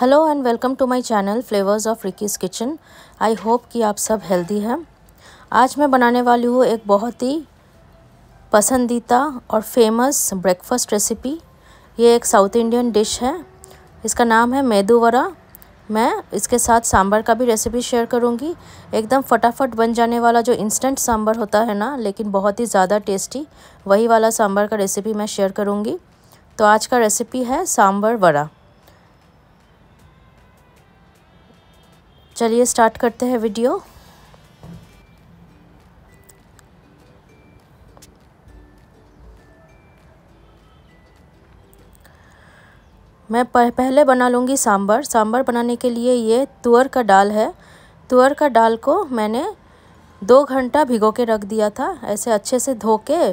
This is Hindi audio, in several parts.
hello and welcome to my channel flavours of Ricky's kitchen I hope कि आप सब हेल्दी हैं आज मैं बनाने वाली हूँ एक बहुत ही पसंदीदा और फेमस ब्रेकफास्ट रेसिपी ये एक साउथ इंडियन डिश है इसका नाम है मेदू वड़ा मैं इसके साथ सांभर का भी रेसिपी शेयर करूँगी एकदम फटाफट बन जाने वाला जो इंस्टेंट सांभर होता है ना लेकिन बहुत ही ज़्यादा टेस्टी वही वाला सांभर का रेसिपी मैं शेयर करूँगी तो आज का रेसिपी है सांभर वड़ा चलिए स्टार्ट करते हैं वीडियो मैं पहले बना लूँगी सांभर सांभर बनाने के लिए ये तुअर का दाल है तुअर का दाल को मैंने दो घंटा भिगो के रख दिया था ऐसे अच्छे से धो के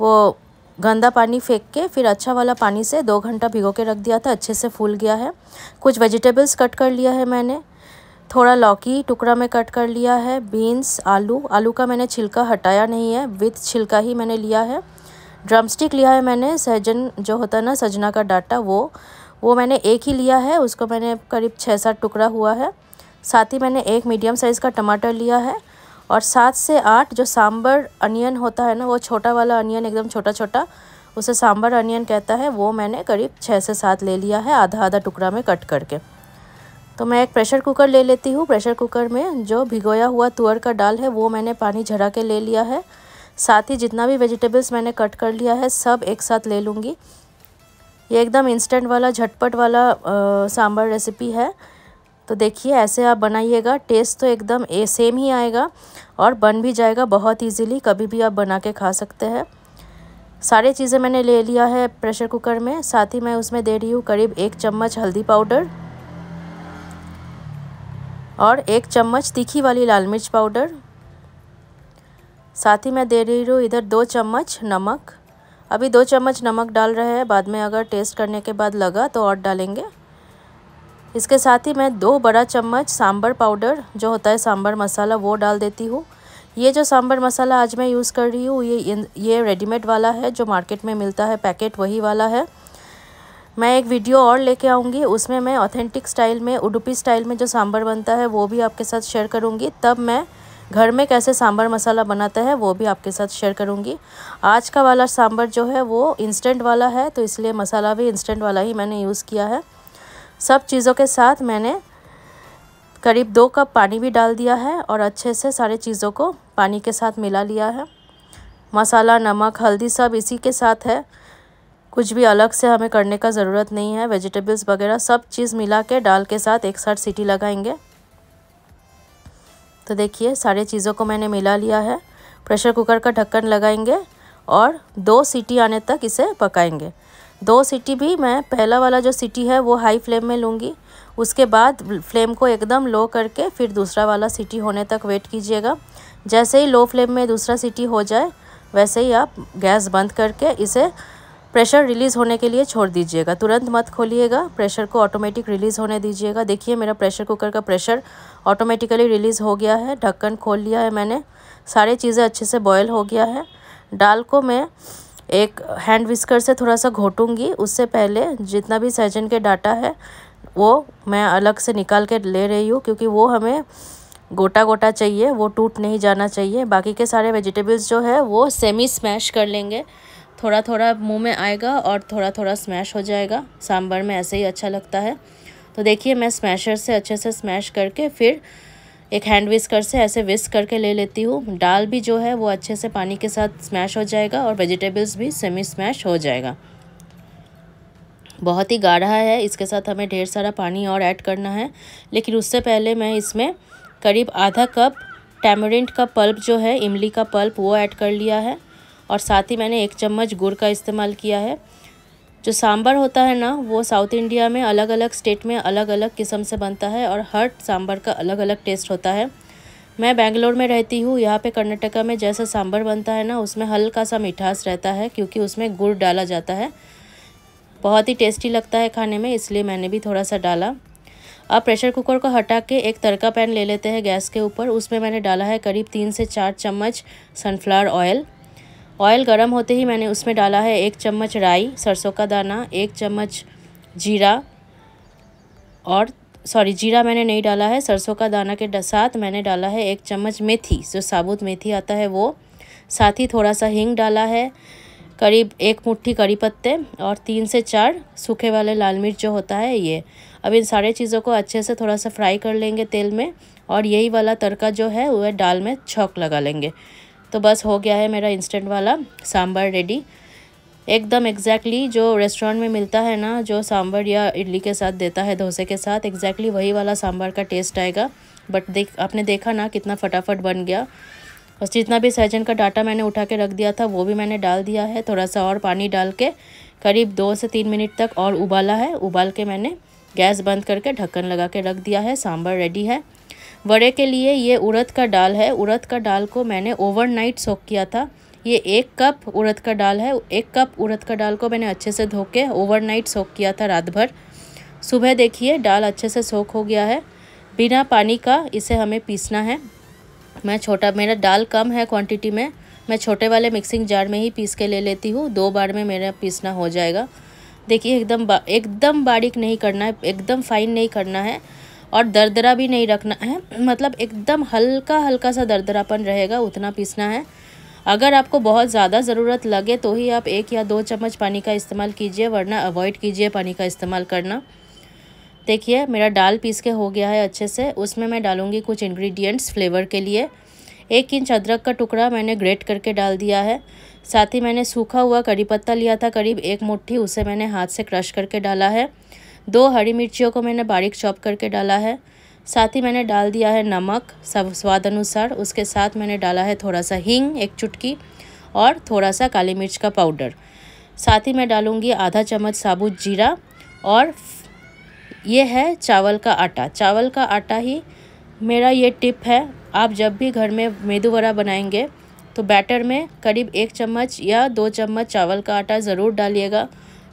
वो गंदा पानी फेंक के फिर अच्छा वाला पानी से दो घंटा भिगो के रख दिया था अच्छे से फूल गया है कुछ वेजिटेबल्स कट कर लिया है मैंने थोड़ा लौकी टुकड़ा में कट कर लिया है बीन्स आलू आलू का मैंने छिलका हटाया नहीं है विथ छिलका ही मैंने लिया है ड्रमस्टिक लिया है मैंने सहजन जो होता है ना सजना का डाटा वो वो मैंने एक ही लिया है उसको मैंने करीब छः सात टुकड़ा हुआ है साथ ही मैंने एक मीडियम साइज़ का टमाटर लिया है और सात से आठ जो सांबर अनियन होता है ना वो छोटा वाला अनियन एकदम छोटा छोटा उसे सांबर अनियन कहता है वो मैंने करीब छः से सात ले लिया है आधा आधा टुकड़ा में कट करके तो मैं एक प्रेशर कुकर ले लेती हूँ प्रेशर कुकर में जो भिगोया हुआ तुअर का डाल है वो मैंने पानी झरा के ले लिया है साथ ही जितना भी वेजिटेबल्स मैंने कट कर लिया है सब एक साथ ले लूँगी ये एकदम इंस्टेंट वाला झटपट वाला सांभर रेसिपी है तो देखिए ऐसे आप बनाइएगा टेस्ट तो एकदम ए सेम ही आएगा और बन भी जाएगा बहुत इजीली कभी भी आप बना के खा सकते हैं सारे चीज़ें मैंने ले लिया है प्रेशर कुकर में साथ ही मैं उसमें दे रही हूँ करीब एक चम्मच हल्दी पाउडर और एक चम्मच तीखी वाली लाल मिर्च पाउडर साथ ही मैं दे रही हूँ इधर दो चम्मच नमक अभी दो चम्मच नमक डाल रहे हैं बाद में अगर टेस्ट करने के बाद लगा तो और डालेंगे इसके साथ ही मैं दो बड़ा चम्मच सांभर पाउडर जो होता है सांभर मसाला वो डाल देती हूँ ये जो सांभर मसाला आज मैं यूज़ कर रही हूँ ये ये रेडीमेड वाला है जो मार्केट में मिलता है पैकेट वही वाला है मैं एक वीडियो और लेके आऊँगी उसमें मैं ऑथेंटिक स्टाइल में उडुपी स्टाइल में जो सांभर बनता है वो भी आपके साथ शेयर करूँगी तब मैं घर में कैसे सांभर मसाला बनाता है वो भी आपके साथ शेयर करूँगी आज का वाला सांभर जो है वो इंस्टेंट वाला है तो इसलिए मसाला भी इंस्टेंट वाला ही मैंने यूज़ किया है सब चीज़ों के साथ मैंने करीब दो कप पानी भी डाल दिया है और अच्छे से सारे चीज़ों को पानी के साथ मिला लिया है मसाला नमक हल्दी सब इसी के साथ है कुछ भी अलग से हमें करने का ज़रूरत नहीं है वेजिटेबल्स वगैरह सब चीज़ मिला के डाल के साथ एक साथ सीटी लगाएंगे तो देखिए सारे चीज़ों को मैंने मिला लिया है प्रेशर कुकर का ढक्कन लगाएंगे और दो सीटी आने तक इसे पकाएंगे दो सीटी भी मैं पहला वाला जो सीटी है वो हाई फ्लेम में लूँगी उसके बाद फ्लेम को एकदम लो करके फिर दूसरा वाला सीटी होने तक वेट कीजिएगा जैसे ही लो फ्लेम में दूसरा सीटी हो जाए वैसे ही आप गैस बंद करके इसे प्रेशर रिलीज़ होने के लिए छोड़ दीजिएगा तुरंत मत खोलिएगा प्रेशर को ऑटोमेटिक रिलीज़ होने दीजिएगा देखिए मेरा प्रेशर कुकर का प्रेशर ऑटोमेटिकली रिलीज़ हो गया है ढक्कन खोल लिया है मैंने सारे चीज़ें अच्छे से बॉयल हो गया है दाल को मैं एक हैंड विस्कर से थोड़ा सा घोटूंगी उससे पहले जितना भी सहजन के डाटा है वो मैं अलग से निकाल के ले रही हूँ क्योंकि वो हमें गोटा गोटा चाहिए वो टूट नहीं जाना चाहिए बाकी के सारे वेजिटेबल्स जो है वो सेमी स्मैश कर लेंगे थोड़ा थोड़ा मुंह में आएगा और थोड़ा थोड़ा स्मैश हो जाएगा सांभर में ऐसे ही अच्छा लगता है तो देखिए मैं स्मैशर से अच्छे से स्मैश करके फिर एक हैंड विस्कर से ऐसे विस्क करके ले लेती हूँ दाल भी जो है वो अच्छे से पानी के साथ स्मैश हो जाएगा और वेजिटेबल्स भी सेमी स्मैश हो जाएगा बहुत ही गाढ़ा है इसके साथ हमें ढेर सारा पानी और ऐड करना है लेकिन उससे पहले मैं इसमें करीब आधा कप टैमरिंट का पल्प जो है इमली का पल्प वो ऐड कर लिया है और साथ ही मैंने एक चम्मच गुड़ का इस्तेमाल किया है जो सांभर होता है ना वो साउथ इंडिया में अलग अलग स्टेट में अलग अलग किस्म से बनता है और हर सांभर का अलग अलग टेस्ट होता है मैं बेंगलोर में रहती हूँ यहाँ पे कर्नाटका में जैसा सांभर बनता है ना उसमें हल्का सा मिठास रहता है क्योंकि उसमें गुड़ डाला जाता है बहुत ही टेस्टी लगता है खाने में इसलिए मैंने भी थोड़ा सा डाला अब प्रेशर कुकर को हटा के एक तड़का पैन ले लेते हैं गैस के ऊपर उसमें मैंने डाला है करीब तीन से चार चम्मच सनफ्लावर ऑयल ऑयल गर्म होते ही मैंने उसमें डाला है एक चम्मच राई सरसों का दाना एक चम्मच जीरा और सॉरी जीरा मैंने नहीं डाला है सरसों का दाना के साथ मैंने डाला है एक चम्मच मेथी जो साबुत मेथी आता है वो साथ ही थोड़ा सा हींग डाला है करीब एक मुट्ठी करी पत्ते और तीन से चार सूखे वाले लाल मिर्च जो होता है ये अब इन सारे चीज़ों को अच्छे से थोड़ा सा फ्राई कर लेंगे तेल में और यही वाला तड़का जो है वह दाल में छौक लगा लेंगे तो बस हो गया है मेरा इंस्टेंट वाला सांभर रेडी एकदम एग्जैक्टली exactly जो रेस्टोरेंट में मिलता है ना जो सांभर या इडली के साथ देता है डोसे के साथ एग्जैक्टली exactly वही वाला सांभर का टेस्ट आएगा बट देख आपने देखा ना कितना फटाफट बन गया बस जितना भी सहजन का डाटा मैंने उठा के रख दिया था वो भी मैंने डाल दिया है थोड़ा सा और पानी डाल के करीब दो से तीन मिनट तक और उबाला है उबाल के मैंने गैस बंद करके ढक्कन लगा के रख दिया है सांभर रेडी है वड़े के लिए ये उड़द का डाल है उड़द का डाल को मैंने ओवरनाइट सोख किया था ये एक कप उड़द का डाल है एक कप उड़द का डाल को मैंने अच्छे से धो के ओवरनाइट सोख किया था रात भर सुबह देखिए डाल अच्छे से सोख हो गया है बिना पानी का इसे हमें पीसना है मैं छोटा मेरा डाल कम है क्वांटिटी में मैं छोटे वाले मिक्सिंग जार में ही पीस के ले लेती हूँ दो बार में मेरा पीसना हो जाएगा देखिए एकदम बा, एकदम बारीक नहीं करना है एकदम फाइन नहीं करना है और दरदरा भी नहीं रखना है मतलब एकदम हल्का हल्का सा दरदरापन रहेगा उतना पीसना है अगर आपको बहुत ज़्यादा ज़रूरत लगे तो ही आप एक या दो चम्मच पानी का इस्तेमाल कीजिए वरना अवॉइड कीजिए पानी का इस्तेमाल करना देखिए मेरा दाल पीस के हो गया है अच्छे से उसमें मैं डालूँगी कुछ इंग्रेडिएंट्स फ्लेवर के लिए एक इंच अदरक का टुकड़ा मैंने ग्रेट करके डाल दिया है साथ ही मैंने सूखा हुआ करी पत्ता लिया था करीब एक मुट्ठी उसे मैंने हाथ से क्रश करके डाला है दो हरी मिर्चियों को मैंने बारीक चॉप करके डाला है साथ ही मैंने डाल दिया है नमक सब स्वाद अनुसार उसके साथ मैंने डाला है थोड़ा सा हींग एक चुटकी और थोड़ा सा काली मिर्च का पाउडर साथ ही मैं डालूँगी आधा चम्मच साबुत जीरा और ये है चावल का आटा चावल का आटा ही मेरा ये टिप है आप जब भी घर में मेदू वड़ा बनाएंगे तो बैटर में करीब एक चम्मच या दो चम्मच चावल का आटा ज़रूर डालिएगा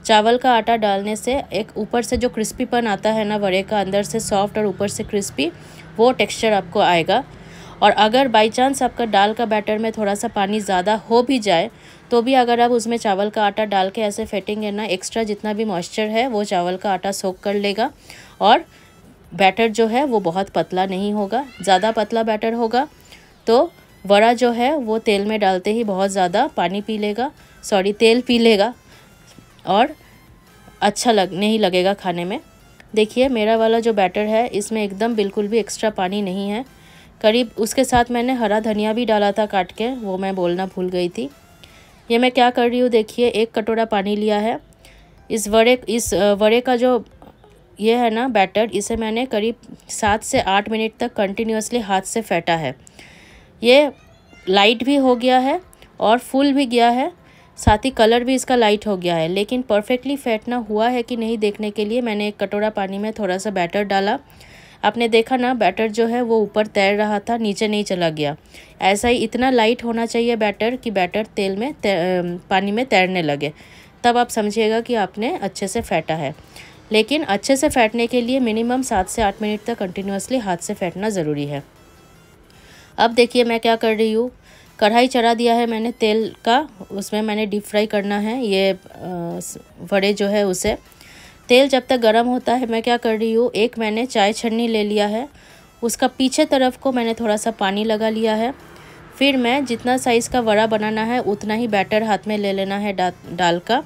चावल का आटा डालने से एक ऊपर से जो क्रिस्पीपन आता है ना वड़े का अंदर से सॉफ्ट और ऊपर से क्रिस्पी वो टेक्सचर आपको आएगा और अगर बाई चांस आपका दाल का बैटर में थोड़ा सा पानी ज़्यादा हो भी जाए तो भी अगर आप उसमें चावल का आटा डाल के ऐसे फेटेंगे ना एक्स्ट्रा जितना भी मॉइस्चर है वो चावल का आटा सोख कर लेगा और बैटर जो है वो बहुत पतला नहीं होगा ज़्यादा पतला बैटर होगा तो वड़ा जो है वो तेल में डालते ही बहुत ज़्यादा पानी पी लेगा सॉरी तेल पी लेगा और अच्छा लग नहीं लगेगा खाने में देखिए मेरा वाला जो बैटर है इसमें एकदम बिल्कुल भी एक्स्ट्रा पानी नहीं है करीब उसके साथ मैंने हरा धनिया भी डाला था काट के वो मैं बोलना भूल गई थी ये मैं क्या कर रही हूँ देखिए एक कटोरा पानी लिया है इस वड़े इस वड़े का जो ये है ना बैटर इसे मैंने करीब सात से आठ मिनट तक कंटिन्यूसली हाथ से फेंटा है ये लाइट भी हो गया है और फुल भी गया है साथ ही कलर भी इसका लाइट हो गया है लेकिन परफेक्टली फैटना हुआ है कि नहीं देखने के लिए मैंने एक कटोरा पानी में थोड़ा सा बैटर डाला आपने देखा ना बैटर जो है वो ऊपर तैर रहा था नीचे नहीं चला गया ऐसा ही इतना लाइट होना चाहिए बैटर कि बैटर तेल में ते, पानी में तैरने लगे तब आप समझिएगा कि आपने अच्छे से फैटा है लेकिन अच्छे से फैटने के लिए मिनिमम सात से आठ मिनट तक कंटिन्यूसली हाथ से फेंटना ज़रूरी है अब देखिए मैं क्या कर रही हूँ कढ़ाई चढ़ा दिया है मैंने तेल का उसमें मैंने डीप फ्राई करना है ये वड़े जो है उसे तेल जब तक गर्म होता है मैं क्या कर रही हूँ एक मैंने चाय छन्नी ले लिया है उसका पीछे तरफ को मैंने थोड़ा सा पानी लगा लिया है फिर मैं जितना साइज़ का वड़ा बनाना है उतना ही बैटर हाथ में ले लेना है डा डाल का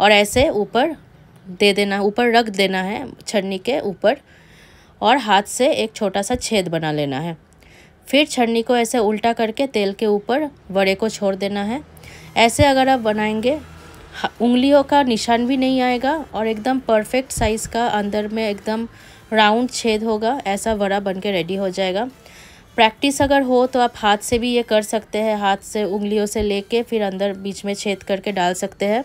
और ऐसे ऊपर दे देना ऊपर रख देना है छन्नी के ऊपर और हाथ से एक छोटा सा छेद बना लेना है फिर छन्नी को ऐसे उल्टा करके तेल के ऊपर वड़े को छोड़ देना है ऐसे अगर आप बनाएंगे उंगलियों का निशान भी नहीं आएगा और एकदम परफेक्ट साइज़ का अंदर में एकदम राउंड छेद होगा ऐसा वड़ा बन के रेडी हो जाएगा प्रैक्टिस अगर हो तो आप हाथ से भी ये कर सकते हैं हाथ से उंगलियों से लेके फिर अंदर बीच में छेद करके डाल सकते हैं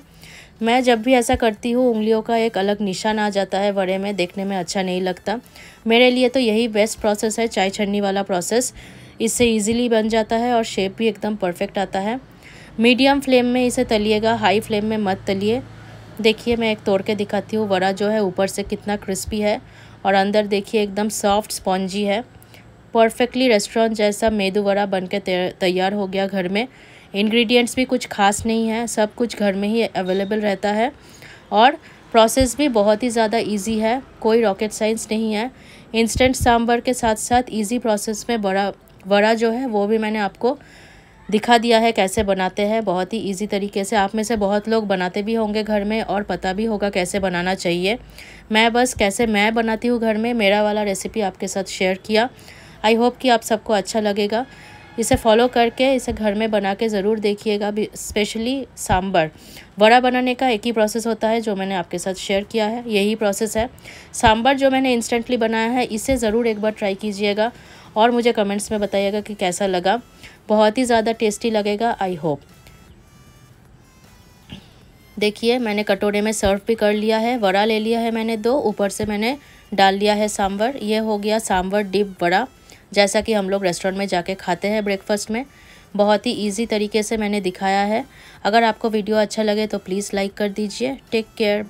मैं जब भी ऐसा करती हूँ उंगलियों का एक अलग निशान आ जाता है वड़े में देखने में अच्छा नहीं लगता मेरे लिए तो यही बेस्ट प्रोसेस है चाय छन्नी वाला प्रोसेस इससे इजीली बन जाता है और शेप भी एकदम परफेक्ट आता है मीडियम फ्लेम में इसे तलिएगा हाई फ्लेम में मत तलिए देखिए मैं एक तोड़ के दिखाती हूँ वड़ा जो है ऊपर से कितना क्रिस्पी है और अंदर देखिए एकदम सॉफ्ट स्पॉन्जी है परफेक्टली रेस्टोरेंट जैसा मेदू वड़ा बन के तैयार हो गया घर में इंग्रेडिएंट्स भी कुछ खास नहीं है सब कुछ घर में ही अवेलेबल रहता है और प्रोसेस भी बहुत ही ज़्यादा इजी है कोई रॉकेट साइंस नहीं है इंस्टेंट सांभर के साथ साथ इजी प्रोसेस में बड़ा बड़ा जो है वो भी मैंने आपको दिखा दिया है कैसे बनाते हैं बहुत ही इजी तरीके से आप में से बहुत लोग बनाते भी होंगे घर में और पता भी होगा कैसे बनाना चाहिए मैं बस कैसे मैं बनाती हूँ घर में मेरा वाला रेसिपी आपके साथ शेयर किया आई होप कि आप सबको अच्छा लगेगा इसे फॉलो करके इसे घर में बना के ज़रूर देखिएगा स्पेशली सांभर वड़ा बनाने का एक ही प्रोसेस होता है जो मैंने आपके साथ शेयर किया है यही प्रोसेस है सांभर जो मैंने इंस्टेंटली बनाया है इसे ज़रूर एक बार ट्राई कीजिएगा और मुझे कमेंट्स में बताइएगा कि कैसा लगा बहुत ही ज़्यादा टेस्टी लगेगा आई होप देखिए मैंने कटोरे में सर्व भी कर लिया है वड़ा ले लिया है मैंने दो ऊपर से मैंने डाल लिया है सांभर ये हो गया सांभर डिप वड़ा जैसा कि हम लोग रेस्टोरेंट में जाके खाते हैं ब्रेकफास्ट में बहुत ही ईजी तरीके से मैंने दिखाया है अगर आपको वीडियो अच्छा लगे तो प्लीज़ लाइक कर दीजिए टेक केयर